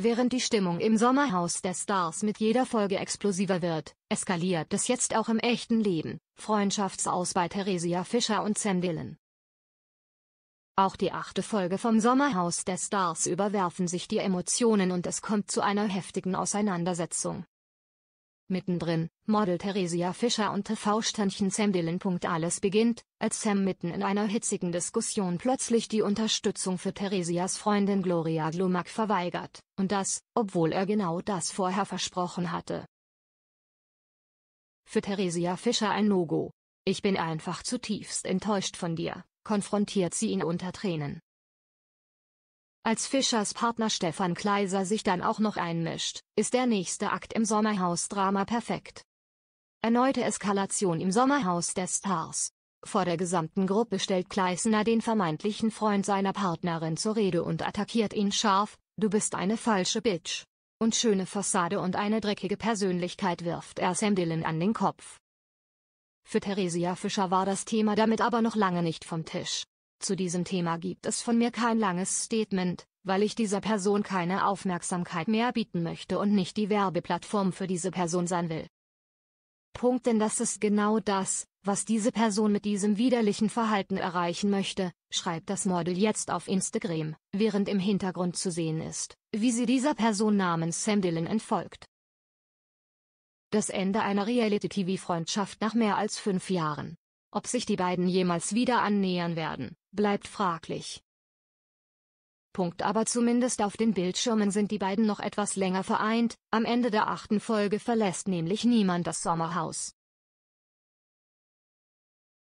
Während die Stimmung im Sommerhaus der Stars mit jeder Folge explosiver wird, eskaliert es jetzt auch im echten Leben. Freundschaftsaus bei Theresia Fischer und Sam Dillon. Auch die achte Folge vom Sommerhaus der Stars überwerfen sich die Emotionen und es kommt zu einer heftigen Auseinandersetzung. Mittendrin, Model Theresia Fischer und TV-Sternchen Sam Dillon. Alles beginnt, als Sam mitten in einer hitzigen Diskussion plötzlich die Unterstützung für Theresias Freundin Gloria Glumack verweigert, und das, obwohl er genau das vorher versprochen hatte. Für Theresia Fischer ein No-Go. Ich bin einfach zutiefst enttäuscht von dir, konfrontiert sie ihn unter Tränen. Als Fischers Partner Stefan Kleiser sich dann auch noch einmischt, ist der nächste Akt im Sommerhaus-Drama perfekt. Erneute Eskalation im Sommerhaus der Stars. Vor der gesamten Gruppe stellt Kleißner den vermeintlichen Freund seiner Partnerin zur Rede und attackiert ihn scharf, du bist eine falsche Bitch. Und schöne Fassade und eine dreckige Persönlichkeit wirft er Sam Dillon an den Kopf. Für Theresia Fischer war das Thema damit aber noch lange nicht vom Tisch. Zu diesem Thema gibt es von mir kein langes Statement, weil ich dieser Person keine Aufmerksamkeit mehr bieten möchte und nicht die Werbeplattform für diese Person sein will. Punkt denn das ist genau das, was diese Person mit diesem widerlichen Verhalten erreichen möchte, schreibt das Model jetzt auf Instagram, während im Hintergrund zu sehen ist, wie sie dieser Person namens Sam Dillon entfolgt. Das Ende einer Reality-TV-Freundschaft nach mehr als fünf Jahren. Ob sich die beiden jemals wieder annähern werden, bleibt fraglich. Punkt aber zumindest auf den Bildschirmen sind die beiden noch etwas länger vereint, am Ende der achten Folge verlässt nämlich niemand das Sommerhaus.